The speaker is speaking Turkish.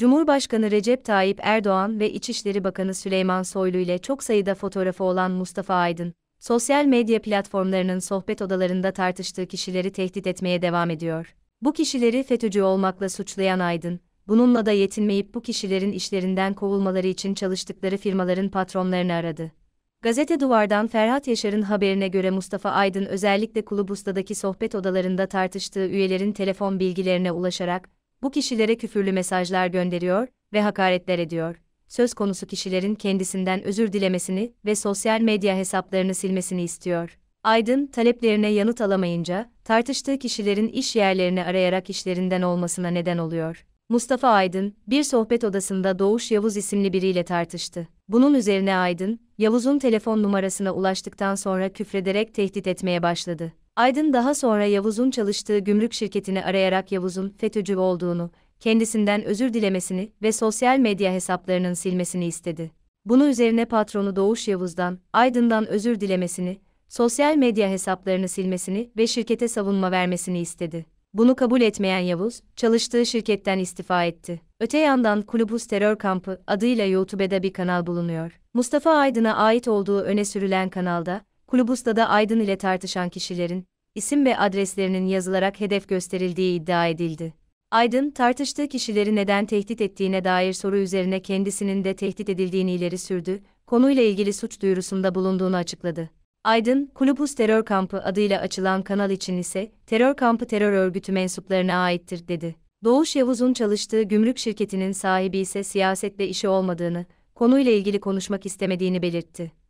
Cumhurbaşkanı Recep Tayyip Erdoğan ve İçişleri Bakanı Süleyman Soylu ile çok sayıda fotoğrafı olan Mustafa Aydın, sosyal medya platformlarının sohbet odalarında tartıştığı kişileri tehdit etmeye devam ediyor. Bu kişileri FETÖ'cü olmakla suçlayan Aydın, bununla da yetinmeyip bu kişilerin işlerinden kovulmaları için çalıştıkları firmaların patronlarını aradı. Gazete Duvar'dan Ferhat Yaşar'ın haberine göre Mustafa Aydın özellikle Kulübusta'daki sohbet odalarında tartıştığı üyelerin telefon bilgilerine ulaşarak bu kişilere küfürlü mesajlar gönderiyor ve hakaretler ediyor. Söz konusu kişilerin kendisinden özür dilemesini ve sosyal medya hesaplarını silmesini istiyor. Aydın, taleplerine yanıt alamayınca, tartıştığı kişilerin iş yerlerini arayarak işlerinden olmasına neden oluyor. Mustafa Aydın, bir sohbet odasında Doğuş Yavuz isimli biriyle tartıştı. Bunun üzerine Aydın, Yavuz'un telefon numarasına ulaştıktan sonra küfrederek tehdit etmeye başladı. Aydın daha sonra Yavuz'un çalıştığı gümrük şirketini arayarak Yavuz'un FETÖ'cü olduğunu, kendisinden özür dilemesini ve sosyal medya hesaplarının silmesini istedi. Bunu üzerine patronu Doğuş Yavuz'dan, Aydın'dan özür dilemesini, sosyal medya hesaplarını silmesini ve şirkete savunma vermesini istedi. Bunu kabul etmeyen Yavuz, çalıştığı şirketten istifa etti. Öte yandan Kulübüs Terör Kampı adıyla YouTube'da bir kanal bulunuyor. Mustafa Aydın'a ait olduğu öne sürülen kanalda, Kulübusta'da Aydın ile tartışan kişilerin, isim ve adreslerinin yazılarak hedef gösterildiği iddia edildi. Aydın, tartıştığı kişileri neden tehdit ettiğine dair soru üzerine kendisinin de tehdit edildiğini ileri sürdü, konuyla ilgili suç duyurusunda bulunduğunu açıkladı. Aydın, Kulübus Terör Kampı adıyla açılan kanal için ise, terör kampı terör örgütü mensuplarına aittir, dedi. Doğuş Yavuz'un çalıştığı gümrük şirketinin sahibi ise siyasetle işi olmadığını, konuyla ilgili konuşmak istemediğini belirtti.